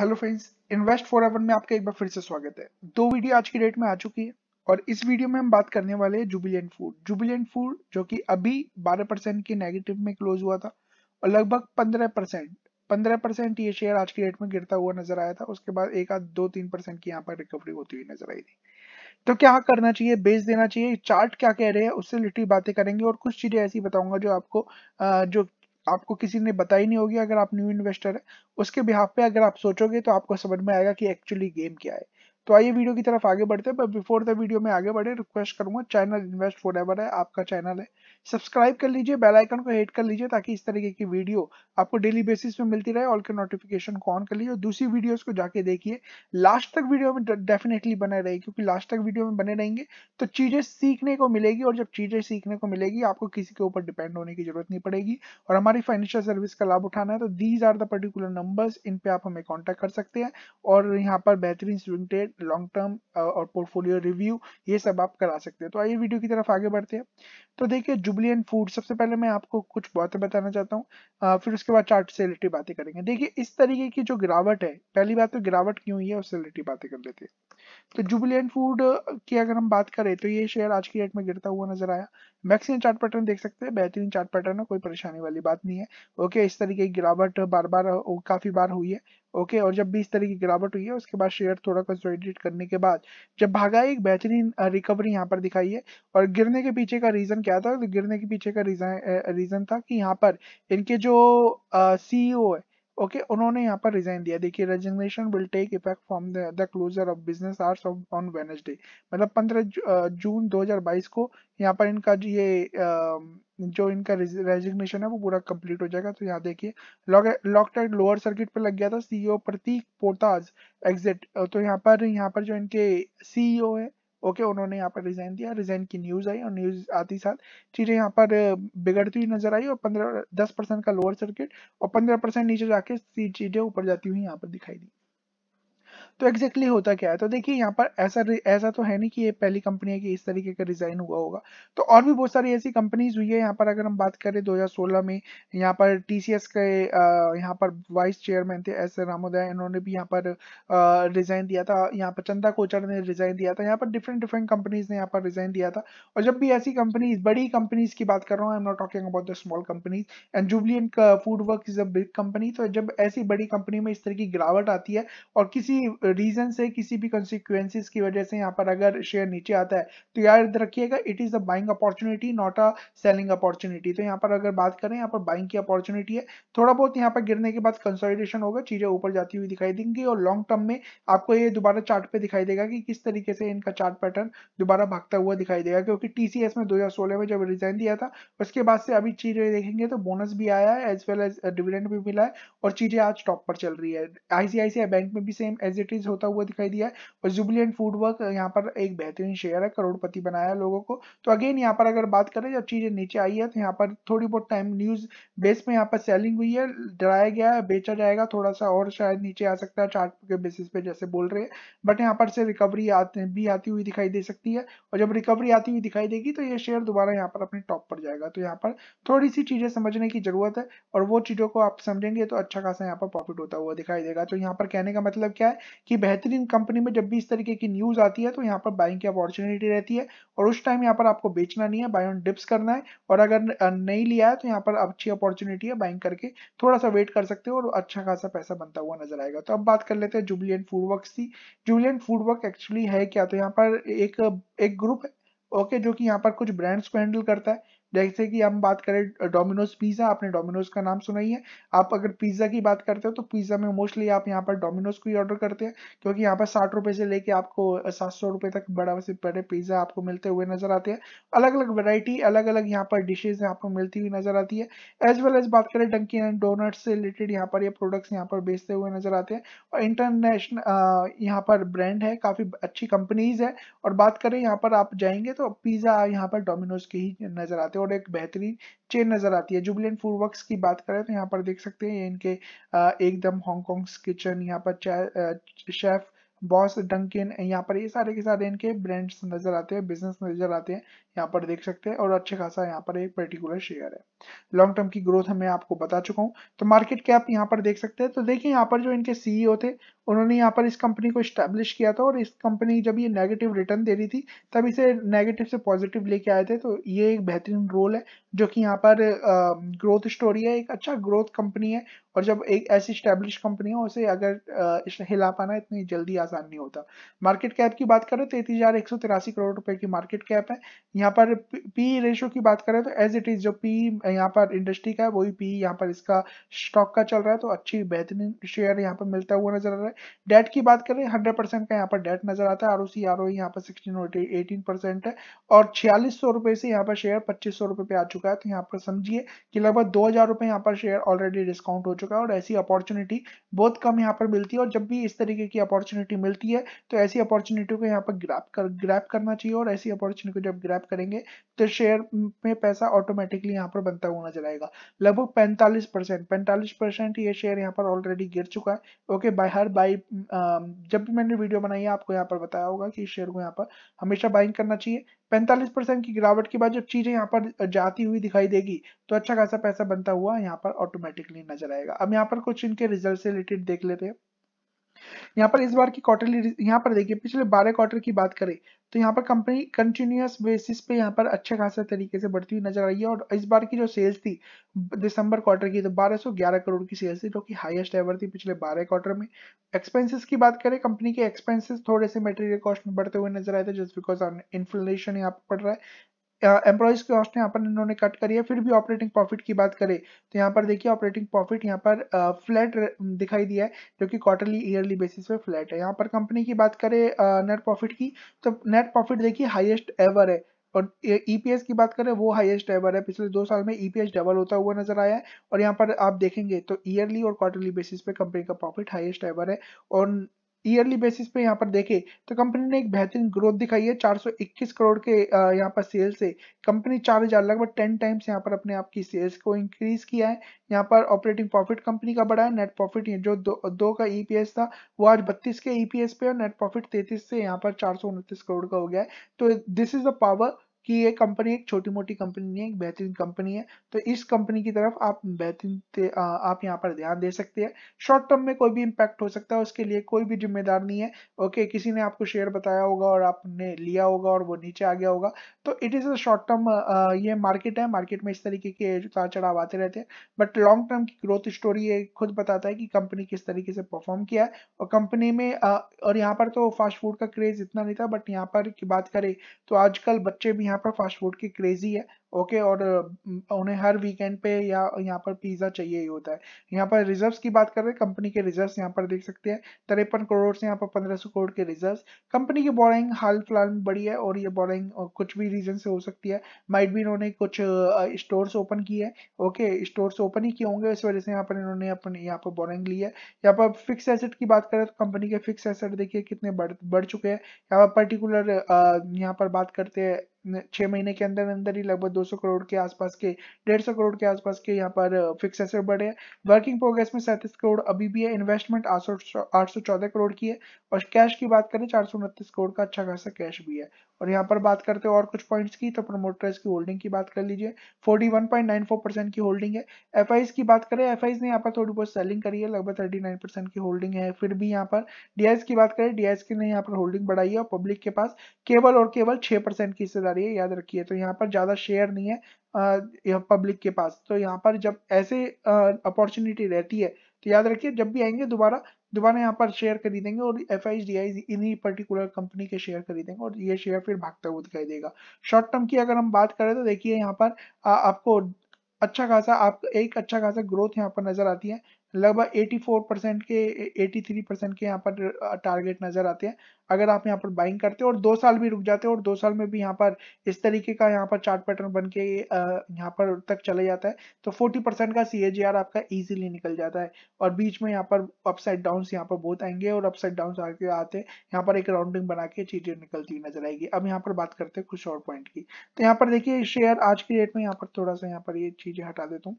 hello friends invest forever में आपका एक बार फिर से स्वागत है दो वीडियो आज की डेट में आ चुकी है और इस वीडियो में हम बात करने वाले हैं जुबिलियंट फूड जुबिलियंट फूड जो कि अभी 12 परसेंट के नेगेटिव में क्लोज हुआ था और लगभग 15 परसेंट पंद्रह परसेंट ये शेयर आज की डेट में गिरता हुआ नजर आया था उसके बाद एक आध दो तीन परसेंट की यहाँ पर रिकवरी होती हुई नजर आई थी तो क्या करना चाहिए बेस देना चाहिए चार्ट क्या कह रहे हैं उससे रिलेटेड बातें करेंगे और कुछ चीजें ऐसी बताऊंगा जो आपको जो आपको किसी ने बताई नहीं होगी अगर आप न्यू इन्वेस्टर है उसके बिहाफ पे अगर आप सोचोगे तो आपको समझ में आएगा कि एक्चुअली गेम क्या है तो आइए वीडियो की तरफ आगे बढ़ते हैं बट बिफोर द वीडियो में आगे बढ़े रिक्वेस्ट करूंगा चैनल इन्वेस्ट फॉर है आपका चैनल है सब्सक्राइब कर लीजिए बेल आइकन को हिट कर लीजिए ताकि इस तरीके की वीडियो आपको डेली बेसिस पे मिलती रहे ऑल के नोटिफिकेशन को ऑन कर लीजिए और दूसरी वीडियोस को जाके देखिए लास्ट तक वीडियो में डेफिनेटली बने रहे क्योंकि लास्ट तक वीडियो में बने रहेंगे तो चीज़ें सीखने को मिलेगी और जब चीज़ें सीखने को मिलेगी आपको किसी के ऊपर डिपेंड होने की जरूरत नहीं पड़ेगी और हमारी फाइनेंशियल सर्विस का लाभ उठाना है तो these are the particular numbers इन पे आप हमें कॉन्टैक्ट कर सकते हैं और यहाँ पर बेहतरीन स्टूडेंटेड लॉन्ग टर्म और पोर्टफोलियो रिव्यू ये सब आप करा सकते हैं तो आइए वीडियो की तरफ आगे बढ़ते हैं तो देखिए जुबलियन फूड सबसे पहले मैं आपको कुछ बातें बताना चाहता हूँ फिर उसके बाद चार्ट से रिलेटेड बातें करेंगे देखिए इस तरीके की जो गिरावट है पहली बात तो गिरावट क्यों हुई है उससे रिलेटेड बातें कर लेते हैं तो जुबिलियंट फूड की अगर हम बात करें तो ये शेयर आज की डेट में गिरता हुआ नजर आया मैक्सिमम चार्ट पैटर्न देख सकते हैं बेहतरीन चार्ट पैटर्न है कोई परेशानी वाली बात नहीं है ओके इस तरीके की गिरावट बार बार काफी बार हुई है ओके और जब भी इस तरह की गिरावट हुई है उसके बाद शेयर थोड़ा कंसोलिडेट करने के बाद जब भागा एक बेहतरीन रिकवरी यहाँ पर दिखाई है और गिरने के पीछे का रीजन क्या था तो गिरने के पीछे का रीजन रीजन था कि यहाँ पर इनके जो सीईओ है ओके okay, उन्होंने यहाँ पर रिजाइन दिया देखिए resignation will take effect from the closure of business hours on Wednesday मतलब 15 जून 2022 को यहाँ पर इनका जो ये जो इनका रेजिग्नेशन है वो पूरा कंप्लीट हो जाएगा तो यहाँ देखिए लॉकडाउन लोअर सर्किट पर लग गया था सीईओ e प्रतीक पोताज एग्जिट तो यहाँ पर यहाँ पर जो इनके सीईओ e है ओके उन्होंने यहाँ पर रिजाइन दिया रिजाइन की न्यूज आई और न्यूज ही साथ चीजें यहाँ पर बिगड़ती हुई नजर आई और पंद्रह दस परसेंट का लोअर सर्किट और पंद्रह परसेंट नीचे जाके चीजें ऊपर जाती हुई यहाँ पर दिखाई दी तो एग्जैक्टली exactly होता क्या है तो देखिए यहाँ पर ऐसा ऐसा तो है नहीं कि ये पहली कंपनी है कि इस तरीके का डिज़ाइन हुआ होगा तो और भी बहुत सारी ऐसी कंपनीज हुई है यहाँ पर अगर हम बात करें 2016 में यहाँ पर टी के यहाँ पर वाइस चेयरमैन थे एस रामोदय इन्होंने भी यहाँ पर रिज़ाइन दिया था यहाँ पर चंदा कोचर ने रिज़ाइन दिया था यहाँ पर डिफरेंट डिफरेंट कंपनीज ने यहाँ पर रिज़ाइन दिया था और जब भी ऐसी कंपनीज बड़ी कंपनीज की बात कर रहा हूँ I am not talking about the small companies and Jubilant food works is a big company तो जब ऐसी बड़ी कंपनी में इस तरह की गिरावट आती है और किसी रीजन से किसी भी कंसिक्वेंसेस की वजह से यहाँ पर अगर शेयर नीचे आता है तो याद रखिएगा it is a buying opportunity not a selling opportunity तो यहाँ पर अगर बात करें यहाँ पर बाइंग की अपॉर्चुनिटी है थोड़ा बहुत यहाँ पर गिरने के बाद कंसोलिडेशन होगा चीजें ऊपर जाती हुई दिखाई देंगी और लॉन्ग टर्म में आपको ये दोबारा चार्ट पे दिखाई देगा कि किस तरीके से इनका चार्ट पैटर्न दोबारा भागता हुआ दिखाई देगा क्योंकि टीसीएस में दो में जब रिजाइन दिया था उसके बाद से अभी चीजें देखेंगे तो बोनस भी आया है एज वेल एज डिविडेंड भी मिला है और चीजें आज टॉप पर चल रही है आईसीआईसीआई बैंक में भी same as it is increase होता हुआ दिखाई दिया है और जुबिलियन फूड वर्क यहाँ पर एक बेहतरीन शेयर है करोड़पति बनाया लोगों को तो अगेन यहाँ पर अगर बात करें जब चीजें नीचे आई है तो यहाँ पर थोड़ी बहुत टाइम न्यूज बेस में यहाँ पर सेलिंग हुई है डराया गया है बेचा जाएगा थोड़ा सा और शायद नीचे आ सकता है चार्ट के बेसिस पे जैसे बोल रहे हैं बट यहाँ पर से रिकवरी भी आती हुई दिखाई दे सकती है और जब रिकवरी आती हुई दिखाई देगी तो ये शेयर दोबारा यहाँ पर अपने टॉप पर जाएगा तो यहाँ पर थोड़ी सी चीजें समझने की जरूरत है और वो चीजों को आप समझेंगे तो अच्छा खासा यहाँ पर प्रॉफिट होता हुआ दिखाई देगा तो यहाँ पर कहने का मतलब क्या है कि बेहतरीन कंपनी में जब भी इस तरीके की न्यूज़ आती है तो यहाँ पर बाइंग की अपॉर्चुनिटी रहती है और उस टाइम यहाँ पर आपको बेचना नहीं है बाय ऑन डिप्स करना है और अगर नहीं लिया है तो यहाँ पर अच्छी अपॉर्चुनिटी है बाइंग करके थोड़ा सा वेट कर सकते हो और अच्छा खासा पैसा बनता हुआ नजर आएगा तो अब बात कर लेते हैं जुबलियन फूड वर्क की जुबलियन फूड वर्क एक्चुअली है क्या तो यहाँ पर एक एक ग्रुप है ओके okay, जो कि यहाँ पर कुछ ब्रांड्स को हैंडल करता है जैसे कि हम बात करें डोमिनोज पिज़्ज़ा आपने डोमिनोज का नाम सुना ही है आप अगर पिज़्ज़ा की बात करते हो तो पिज़्ज़ा में मोस्टली आप यहाँ पर डोमिनोज को ही ऑर्डर करते हैं क्योंकि यहाँ पर साठ रुपये से लेके आपको सात सौ रुपए तक बड़ा से बड़े पिज़्ज़ा आपको मिलते हुए नजर आते हैं अलग अलग वेराइटी अलग अलग यहाँ पर डिशेज आपको मिलती हुई नजर आती है एज वेल एज बात करें डंकी एंड डोनट से रिलेटेड यहाँ पर ये प्रोडक्ट्स यहाँ पर बेचते हुए नजर आते हैं और इंटरनेशनल यहाँ पर ब्रांड है काफ़ी अच्छी कंपनीज है और बात करें यहाँ पर आप जाएंगे तो पिज़्ज़ा यहाँ पर डोमिनोज के ही नजर आते हैं और एक बेहतरीन चेन नजर आती है जुबलियन फूड वर्क्स की बात करें तो यहाँ पर देख सकते हैं इनके एकदम हांगकॉन्ग किचन यहाँ पर शेफ बॉस डंकिन यहाँ पर ये सारे के सारे इनके ब्रांड्स नजर आते हैं बिजनेस नजर आते हैं यहाँ पर देख सकते हैं और अच्छे खासा यहाँ पर एक पर्टिकुलर शेयर है लॉन्ग टर्म की ग्रोथ हमें आपको बता चुका हूँ तो मार्केट कैप यहाँ पर देख सकते हैं तो देखिए यहाँ पर जो इनके सीईओ e थे उन्होंने यहाँ पर इस कंपनी को स्टैब्लिश किया था और इस कंपनी जब ये नेगेटिव रिटर्न दे रही थी तब इसे नेगेटिव से पॉजिटिव लेके आए थे तो ये एक बेहतरीन रोल है जो कि यहाँ पर ग्रोथ स्टोरी है एक अच्छा ग्रोथ कंपनी है और जब एक ऐसी स्टैब्लिश कंपनी है उसे अगर हिला पाना इतनी जल्दी आसान नहीं होता मार्केट कैप की बात करें तो तैतीस हजार एक सौ तिरासी करोड़ रुपए की मार्केट कैप है यहाँ पर पी रेशो की बात करें तो एज इट इज जो पी यहाँ पर इंडस्ट्री का है वही पी यहाँ पर इसका स्टॉक का चल रहा है तो अच्छी बेहतरीन शेयर यहाँ पर मिलता हुआ नजर आ रहा है डेट की बात करें हंड्रेड परसेंट का यहाँ पर डेट नजर आता है R O C R O यहाँ पर सिक्सटीन एटीन परसेंट है और छियालीस सौ रुपए से यहाँ पर शेयर पच्चीस सौ रुपए पे आ चुका है तो यहाँ पर समझिए कि लगभग दो हजार रुपए यहाँ पर शेयर ऑलरेडी डिस्काउंट हो चुका है और ऐसी अपॉर्चुनिटी बहुत कम यहाँ पर मिलती है और जब भी इस तरीके की अपॉर्चुनिटी मिलती है तो ऐसी अपॉर्चुनिटी को यहाँ पर ग्रैप कर ग्रैप करना चाहिए और ऐसी अपॉर्चुनिटी को जब ग्रैप करेंगे तो शेयर में पैसा ऑटोमेटिकली यहाँ पर बनता हुआ नजर आएगा लगभग पैंतालीस परसेंट पैंतालीस परसेंट ये शेयर यहाँ पर ऑलरेडी गिर चुका है ओके बाय हर बाई um, जब भी मैंने वीडियो बनाई है आपको यहाँ पर बताया होगा कि शेयर को यहाँ पर हमेशा बाइंग करना चाहिए पैंतालीस परसेंट की गिरावट के बाद जब चीजें यहाँ पर जाती हुई दिखाई देगी तो अच्छा खासा पैसा बनता हुआ यहाँ पर ऑटोमेटिकली नजर आएगा अब यहाँ पर कुछ इनके रिजल्ट से रिलेटेड देख लेते हैं यहाँ पर इस बार की क्वार्टरली यहाँ पर देखिए पिछले बारह क्वार्टर की बात करें तो यहाँ पर कंपनी कंटिन्यूस बेसिस पे यहाँ पर अच्छे खासा तरीके से बढ़ती हुई नजर आई है और इस बार की जो सेल्स थी दिसंबर क्वार्टर की तो 1211 करोड़ की सेल्स थी जो कि हाईएस्ट एवर थी पिछले 12 क्वार्टर में एक्सपेंसेस की बात करें कंपनी के एक्सपेंसेस थोड़े से मटेरियल कॉस्ट में बढ़ते हुए नजर आए थे जस्ट बिकॉज इन्फ्लेशन यहाँ पर पड़ रहा है एम्प्लॉयज कॉस्ट यहाँ पर इन्होंने कट करी है फिर भी ऑपरेटिंग प्रॉफिट की बात करें तो यहाँ पर देखिए ऑपरेटिंग प्रॉफिट यहाँ पर फ्लैट दिखाई दिया है जो कि क्वार्टरली ईयरली बेसिस पे फ्लैट है यहाँ पर कंपनी की बात करें नेट प्रॉफिट की तो नेट प्रॉफिट देखिए हाइएस्ट एवर है और ईपीएस e की बात करें वो हाईएस्ट एवर है पिछले दो साल में ईपीएस e डबल होता हुआ नजर आया है और यहाँ पर आप देखेंगे तो ईयरली और क्वार्टरली बेसिस पे कंपनी का प्रॉफिट हाईएस्ट एवर है और ईयरली बेसिस पे यहाँ पर देखें तो कंपनी ने एक बेहतरीन ग्रोथ दिखाई है 421 करोड़ के यहाँ पर सेल्स से कंपनी 4000 लगभग 10 टाइम्स यहाँ पर अपने आप की सेल्स को इंक्रीज किया है यहाँ पर ऑपरेटिंग प्रॉफिट कंपनी का बढ़ा है नेट प्रॉफिट जो दो, दो का ईपीएस e था वो आज 32 के ईपीएस e पे और नेट प्रॉफिट 33 से यहाँ पर चार करोड़ का हो गया है तो दिस इज द पावर कि ये कंपनी एक छोटी मोटी कंपनी नहीं है एक बेहतरीन कंपनी है तो इस कंपनी की तरफ आप बेहतरीन आप यहाँ पर ध्यान दे सकते हैं शॉर्ट टर्म में कोई भी इम्पैक्ट हो सकता है उसके लिए कोई भी जिम्मेदार नहीं है ओके किसी ने आपको शेयर बताया होगा और आपने लिया होगा और वो नीचे आ गया होगा तो it is a short term ये मार्केट है मार्केट में इस तरीके के उतार चढ़ाव आते रहते हैं बट लॉन्ग टर्म की ग्रोथ स्टोरी ये खुद बताता है कि कंपनी किस तरीके से परफॉर्म किया है और कंपनी में और यहाँ पर तो फास्ट फूड का क्रेज इतना नहीं था बट यहाँ पर की बात करें तो आजकल बच्चे भी यहाँ पर फास्ट फूड की क्रेजी है ओके okay, और उन्हें हर वीकेंड पे या यहाँ पर पिज्ज़ा चाहिए ही होता है यहाँ पर रिजर्व्स की बात कर रहे हैं कंपनी के रिजर्व्स यहाँ पर देख सकते हैं तिरपन करोड़ से यहाँ पर पंद्रह सौ करोड़ के रिजर्व्स कंपनी की बोरिंग हाल फिलहाल में बड़ी है और ये बोरिंग कुछ भी रीजन से हो सकती है माइट भी इन्होंने कुछ स्टोर्स ओपन किए हैं ओके स्टोर्स ओपन ही किए होंगे इस वजह से यहाँ पर इन्होंने अपने यहाँ पर बोरिंग ली है यहाँ पर फिक्स एसेट की बात करें तो कंपनी के फिक्स एसेट देखिए कितने बढ़ बढ़ चुके हैं यहाँ पर पर्टिकुलर यहाँ पर बात करते हैं छः महीने के अंदर अंदर ही लगभग 200 करोड़ के आसपास के डेढ़ सौ करोड़ के आसपास के यहाँ पर फिक्स एसेट बढ़े हैं वर्किंग प्रोग्रेस में सैंतीस करोड़ अभी भी है इन्वेस्टमेंट आठ सौ चौदह करोड़ की है और कैश की बात करें चार सौ उनतीस करोड़ का अच्छा खासा कैश भी है और यहाँ पर बात करते हैं और कुछ पॉइंट्स की तो प्रमोटर्स की होल्डिंग की बात कर लीजिए 41.94 परसेंट की होल्डिंग है एफ की बात करें एफ ने यहाँ पर थोड़ी बहुत सेलिंग करी है लगभग 39 परसेंट की होल्डिंग है फिर भी यहाँ पर डी की बात करें डी की ने यहाँ पर होल्डिंग बढ़ाई है और पब्लिक के पास केवल और केवल छः परसेंट की हिस्सेदारी है याद रखिए तो यहाँ पर ज़्यादा शेयर नहीं है पब्लिक के पास तो यहाँ पर जब ऐसे अपॉर्चुनिटी रहती है तो याद रखिए जब भी आएंगे दोबारा दोबारा यहाँ पर शेयर खरीदेंगे और एफ आई इन्हीं पर्टिकुलर कंपनी के शेयर खरीदेंगे और ये शेयर फिर भागता हुआ दिखाई देगा शॉर्ट टर्म की अगर हम बात करें तो देखिए यहाँ पर आ, आपको अच्छा खासा आप एक अच्छा खासा ग्रोथ यहाँ पर नजर आती है लगभग 84 परसेंट के 83 परसेंट के यहाँ पर टारगेट नज़र आते हैं अगर आप यहाँ पर बाइंग करते हो और दो साल भी रुक जाते हो और दो साल में भी यहाँ पर इस तरीके का यहाँ पर चार्ट पैटर्न बन के यहाँ पर तक चले जाता है तो 40 परसेंट का सी आपका इजीली निकल जाता है और बीच में यहाँ पर अपसाइड डाउन यहाँ पर बहुत आएंगे और अपसाइड डाउन आके आते यहाँ पर एक राउंडिंग बना के चीज़ें निकलती हुई नजर आएगी अब यहाँ पर बात करते हैं कुछ और पॉइंट की तो यहाँ पर देखिए शेयर आज की डेट में यहाँ पर थोड़ा सा यहाँ पर ये चीज़ें हटा देता हूँ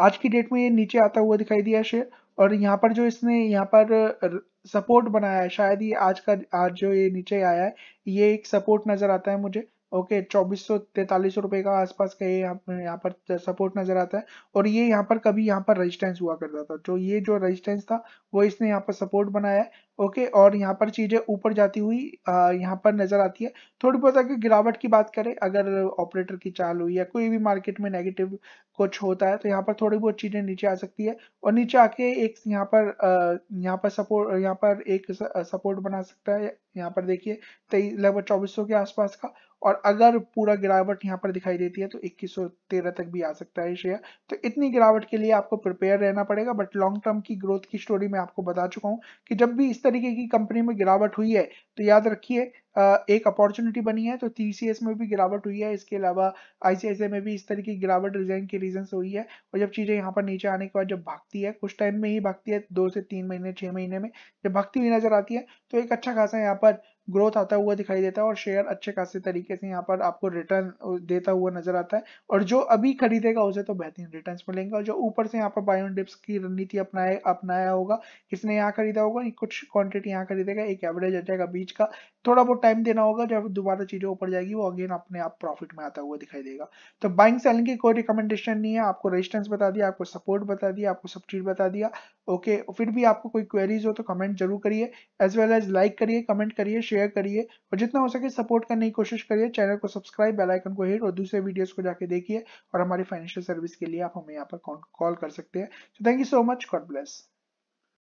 आज की डेट में ये नीचे आता हुआ दिखाई दिया शेयर और यहाँ पर जो इसने यहाँ पर सपोर्ट बनाया है शायद ये आज का आज जो ये नीचे आया है ये एक सपोर्ट नजर आता है मुझे ओके चौबीस सौ तैतालीस रुपए का आसपास का ये यहाँ पर सपोर्ट नजर आता है और ये यहाँ पर कभी यहाँ पर रेजिस्टेंस हुआ करता था जो ये जो रेजिस्टेंस था वो इसने यहाँ पर सपोर्ट बनाया है ओके और यहाँ पर चीजें ऊपर जाती हुई यहाँ पर नजर आती है थोड़ी बहुत अगर गिरावट की बात करें अगर ऑपरेटर की चाल हुई या कोई भी मार्केट में नेगेटिव कुछ होता है तो यहाँ पर थोड़ी बहुत चीजें नीचे आ सकती है और नीचे आके एक यहाँ पर यहाँ पर सपोर्ट यहाँ पर एक सपोर्ट बना सकता है यहाँ पर देखिए लगभग चौबीस के आसपास का और अगर पूरा गिरावट यहाँ पर दिखाई देती है तो इक्कीस तक भी आ सकता है शेयर तो इतनी गिरावट के लिए आपको प्रिपेयर रहना पड़ेगा बट लॉन्ग टर्म की ग्रोथ की स्टोरी मैं आपको बता चुका हूँ कि जब भी इस तरीके की कंपनी में गिरावट हुई है तो याद रखिए एक अपॉर्चुनिटी बनी है तो टीसीएस में भी गिरावट हुई है इसके अलावा ICICI में भी इस तरह की गिरावट रिजाइन के रीजन हुई है और जब चीज़ें यहाँ पर नीचे आने के बाद जब भागती है कुछ टाइम में ही भागती है दो से तीन महीने छह महीने में जब भागती हुई नजर आती है तो एक अच्छा खासा यहाँ पर ग्रोथ आता हुआ दिखाई देता है और शेयर अच्छे खासे तरीके से यहाँ पर आपको रिटर्न देता हुआ नजर आता है और जो अभी खरीदेगा उसे तो बेहतरीन रिटर्न मिलेंगे और जो ऊपर से यहाँ पर बायोन डिप्स की रणनीति अपनाया अपनाया होगा किसने यहाँ खरीदा होगा कुछ क्वांटिटी यहाँ खरीदेगा एक एवरेज आ जाएगा बीच का थोड़ा बहुत टाइम देना होगा जब दोबारा चीजें ऊपर जाएगी वो अगेन अपने आप प्रॉफिट में आता हुआ दिखाई देगा तो बाइंग सेलिंग की कोई रिकमेंडेशन नहीं है आपको रेजिस्टेंस बता दिया आपको सपोर्ट बता दिया आपको सब चीज बता दिया ओके फिर भी आपको कोई क्वेरीज हो तो कमेंट जरूर करिए एज वेल एज लाइक करिए कमेंट करिए शेयर शेयर करिए और जितना हो सके सपोर्ट करने की कोशिश करिए चैनल को सब्सक्राइब बेल आइकन को हिट और दूसरे वीडियोस को जाके देखिए और हमारी फाइनेंशियल सर्विस के लिए आप हमें यहाँ पर कॉल कर सकते हैं thank you so much god bless